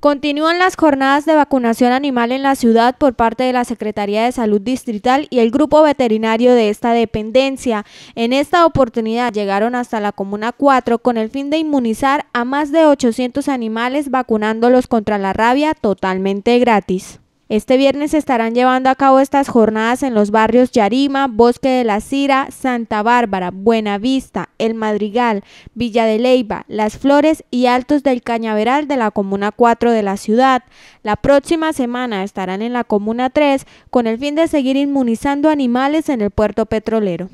Continúan las jornadas de vacunación animal en la ciudad por parte de la Secretaría de Salud Distrital y el grupo veterinario de esta dependencia. En esta oportunidad llegaron hasta la Comuna 4 con el fin de inmunizar a más de 800 animales vacunándolos contra la rabia totalmente gratis. Este viernes estarán llevando a cabo estas jornadas en los barrios Yarima, Bosque de la Cira, Santa Bárbara, Buenavista, El Madrigal, Villa de Leiva, Las Flores y Altos del Cañaveral de la Comuna 4 de la ciudad. La próxima semana estarán en la Comuna 3 con el fin de seguir inmunizando animales en el puerto petrolero.